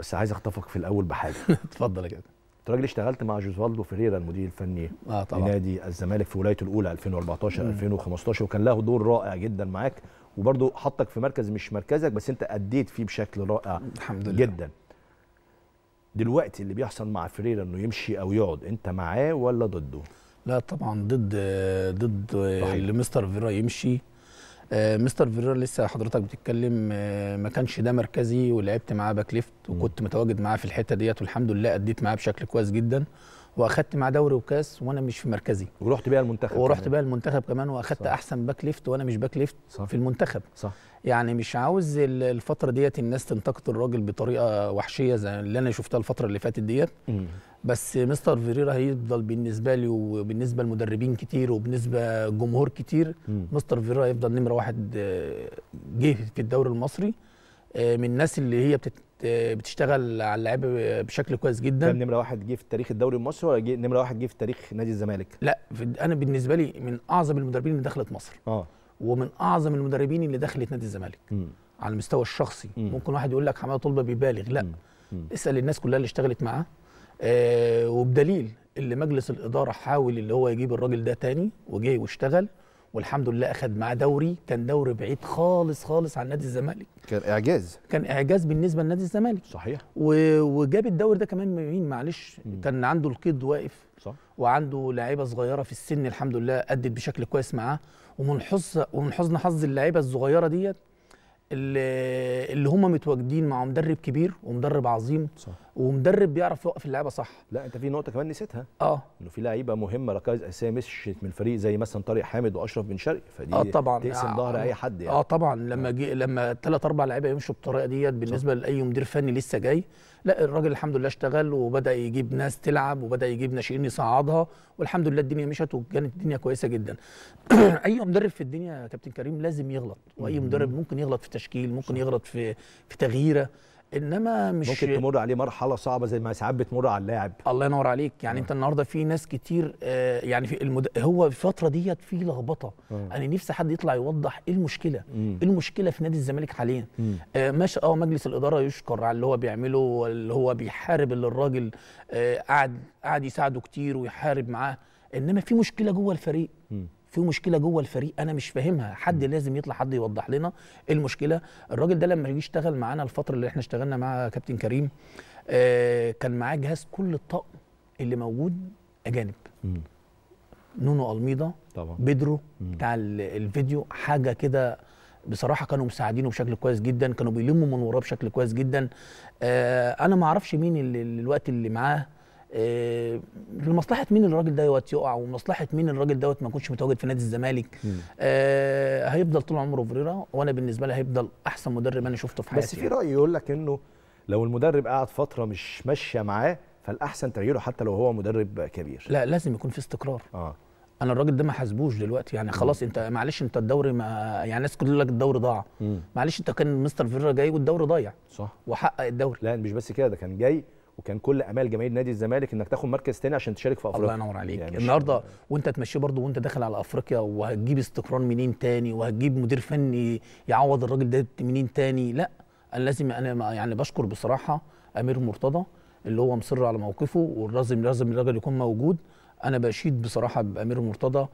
بس عايز اخطفك في الاول بحاجه اتفضل يا كابتن انت راجل اشتغلت مع جوزوالدو فيريرا المدير الفني آه طبعا. لنادي الزمالك في ولايته الاولى 2014 مم. 2015 وكان له دور رائع جدا معاك وبرده حطك في مركز مش مركزك بس انت اديت فيه بشكل رائع الحمد لله. جدا دلوقتي اللي بيحصل مع فيريرا انه يمشي او يقعد انت معاه ولا ضده؟ لا طبعا ضد ضد اللي مستر فيرا يمشي آه، مستر فيريرا لسه حضرتك بتتكلم آه، ما كانش ده مركزي ولعبت معاه باك ليفت وكنت متواجد معاه في الحته ديت والحمد لله اديت معاه بشكل كويس جدا واخدت مع دوري وكاس وانا مش في مركزي ورحت بيها المنتخب ورحت بيها المنتخب كمان واخدت صح. احسن باك ليفت وانا مش باك ليفت صح. في المنتخب صح. يعني مش عاوز الفتره ديت الناس تنتقد الراجل بطريقه وحشيه زي اللي انا شفتها الفتره اللي فاتت ديت بس مستر فيريرا هيفضل بالنسبه لي وبالنسبه لمدربين كتير وبالنسبه جمهور كتير م. مستر فيريرا هيفضل نمره واحد آه، جه في الدوري المصري آه، من الناس اللي هي بتت بتشتغل على اللعيبه بشكل كويس جدا كان نمره واحد جه في تاريخ الدوري المصري ولا جه نمره واحد جه في تاريخ نادي الزمالك؟ لا انا بالنسبه لي من اعظم المدربين اللي دخلت مصر اه ومن اعظم المدربين اللي دخلت نادي الزمالك م. على المستوى الشخصي م. ممكن واحد يقول لك حماده طلبه بيبالغ لا م. م. اسال الناس كلها اللي اشتغلت معاه آه، وبدليل اللي مجلس الاداره حاول اللي هو يجيب الراجل ده تاني وجه واشتغل والحمد لله اخذ معاه دوري كان دوري بعيد خالص خالص عن نادي الزمالك كان اعجاز كان اعجاز بالنسبه لنادي الزمالك صحيح و... وجاب الدوري ده كمان مين معلش م. كان عنده القيد واقف صح وعنده لعيبه صغيره في السن الحمد لله ادت بشكل كويس معاه ومن حسن ومن حسن حظ اللعيبه الصغيره ديت اللي, اللي هم متواجدين مع مدرب كبير ومدرب عظيم صح. ومدرب بيعرف يوقف اللعيبه صح لا انت في نقطه كمان نسيتها اه انه في لعيبه مهمه ركائز اساسيه مشيت من الفريق زي مثلا طارق حامد واشرف بن شرقي فدي آه طبعا تقسم ظهر آه اي حد يعني اه طبعا لما آه. جي لما ثلاث اربع لعيبه يمشوا بالطريقه ديت بالنسبه صح. لاي مدير فني لسه جاي لا الراجل الحمد لله اشتغل وبدا يجيب ناس تلعب وبدا يجيب ناشئين يصعدها والحمد لله الدنيا مشت وكانت الدنيا كويسه جدا اي مدرب في الدنيا يا كابتن كريم لازم يغلط واي مدرب ممكن يغلط في تشكيل ممكن يغلط في في تغييره انما مش ممكن تمر عليه مرحله صعبه زي ما ساعات بتمر على اللاعب الله ينور عليك يعني م. آه. انت النهارده في ناس كتير آه، يعني في المد... هو الفتره ديت في لخبطه آه. انا يعني نفسي حد يطلع يوضح ايه المشكله ايه المشكله في نادي الزمالك حاليا آه ماشي اه مجلس الاداره يشكر على اللي هو بيعمله واللي هو بيحارب اللي الراجل آه قعد قعد يساعده كتير ويحارب معاه انما في مشكله جوه الفريق مم. في مشكله جوه الفريق انا مش فاهمها حد لازم يطلع حد يوضح لنا المشكله الراجل ده لما جه اشتغل معانا الفتره اللي احنا اشتغلنا مع كابتن كريم آه، كان معاه جهاز كل الطقم اللي موجود اجانب نونو الميضه طبعا بيدرو بتاع الفيديو حاجه كده بصراحه كانوا مساعدينه بشكل كويس جدا كانوا بيلموا من وراه بشكل كويس جدا آه، انا ما اعرفش مين اللي الوقت اللي معاه إيه لمصلحه مين الراجل دوت يقع ومصلحه مين الراجل دوت ما يكونش متواجد في نادي الزمالك آه هيفضل طول عمره فريرا وانا بالنسبه لي هيفضل احسن مدرب انا شفته في حياتي بس في راي يقول لك انه لو المدرب قعد فتره مش ماشيه معاه فالاحسن تغييره حتى لو هو مدرب كبير لا لازم يكون في استقرار اه انا الراجل ده ما حاسبوش دلوقتي يعني خلاص انت معلش انت الدوري ما يعني الناس كلها لك الدوري ضاع معلش انت كان مستر فيرا جاي والدوري ضايع صح وحقق الدوري لا مش بس كده ده كان جاي وكان كل امال جماهير نادي الزمالك انك تاخد مركز تاني عشان تشارك في افريقيا الله ينور عليك يعني النهارده وانت تمشيه برضه وانت داخل على افريقيا وهتجيب استقرار منين تاني وهتجيب مدير فني يعوض الراجل ده منين تاني لا انا لازم انا يعني بشكر بصراحه امير مرتضى اللي هو مصر على موقفه ولازم لازم الراجل يكون موجود انا بشيد بصراحه بامير مرتضى